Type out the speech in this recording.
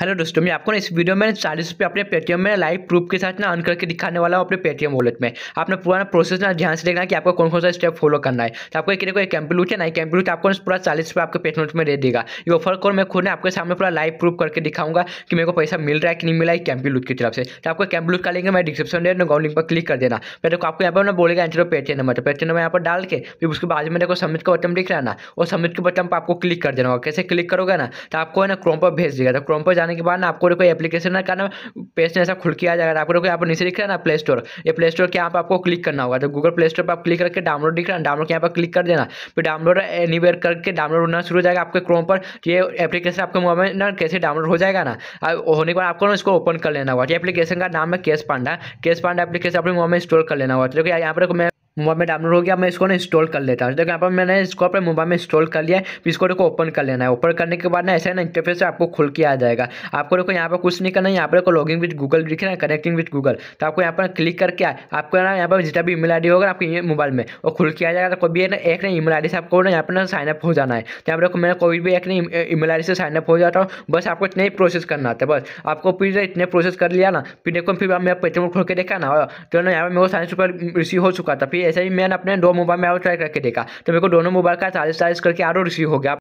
hello दोस्तों मैं आपको ना इस वीडियो में चालीस रुपये अपने पेटीएम में लाइव प्रूफ के साथ ना अन करके दिखाने वाला हूँ अपने पेटीएम वॉलेट में आपने पूरा प्रोसेस ना ध्यान से देखना है कि आपको कौन कौन सा स्टेप फॉलो करना है तो आपको एक कोई कैंपलूट है ना कैंपलूट आपको पूरा चालीस रुपये आपके नोट में दे देगा ये ऑफर कोड मैं खुद ना आपके सामने पूरा लाइव प्रूफ करके दिखाऊंगा कि मेरे को पैसा मिल रहा है कि नहीं मिला है कैंपलूट की तरफ से तो आपको कैंपलूट का लेंगे मैं डिस्क्रिप्शन दे गाउन लिंक पर क्लिक कर देना फिर तो आपको यहाँ पर ना बोलेगा एंटर पेटीएम नंबर तो पेटीएम नंबर यहाँ पर डाल के फिर उसके बाद में देखो सबमिट का बटन दिख रहा है ना और सबमिट के बटन पर आपको क्लिक कर देना होगा कैसे क्लिक करोगे ना तो आपको है ना क्रोम पर भेज देगा तो क्रोम पर जाने के बाद ना आपको कोई एप्लीकेशन ना करना पेज ऐसा खुल के आ जाएगा आपको कोई आप नीचे लिख रहा है ना प्ले स्टोर ये प्ले स्टोर के यहाँ पर आपको क्लिक करना होगा तो गूगल प्ले स्टोर पर आप क्लिक करके डाउनलोड लिख रहा है डाउनलोड के यहाँ पर क्लिक कर देना फिर डाउनलोड एनी करके डाउनलोड होना शुरू हो जाएगा आपके क्रोम पर तो ये एप्लीकेशन आपके मोबाइल में ना कैसे डाउनलोड हो जाएगा ना होने के बाद आपको ना इसको ओपन कर लेना होगा एप्लीकेशन तो का नाम है केस पांडा केस पांडा एप्लीकेशन अपने मोबाइल में इंस्टॉल कर लेना होगा तो देखो यहाँ पर मैं मोबाइल में डाउनलोड हो गया मैं इसको ना इंस्टॉल कर लेता हूँ देखो यहाँ पर मैंने इसको अपने मोबाइल में इंस्टॉल कर लिया है इसको देखो ओपन कर लेना है ओपन करने के बाद ना ऐसा ना इंटरफेस आपको खुल के आ जाएगा आपको देखो यहाँ पर कुछ नहीं करना है यहाँ पर देखो लॉगिंग विद गूगल दिख रहा है कनेक्टिंग विद गूगल तो आपको यहाँ पर क्लिक करके आपको ना यहाँ पर जितना भी ई आई होगा आपके मोबाइल में वो खुल के आ जाएगा तो कोई भी एक ना ई आई से आपको ना यहाँ पर ना साइनअप हो जाना है तो यहाँ पर देखो मैंने कोई भी एक ई मेल आई से साइनअप हो जाता हूँ बस आपको इतना ही प्रोसेस करना आता है बस आपको फिर इतने प्रोसेस कर लिया ना फिर देखो फिर मैं पेटीएम खोल के देखा ना तो ना यहाँ पर मेरे को साइंस रुपये रिसीव हो चुका था फिर ऐसे ही मैंने अपने दो मोबाइल में और ट्राई करके देखा तो मेरे को दोनों मोबाइल का चालीस चालीस करके आरो रिसीव हो गया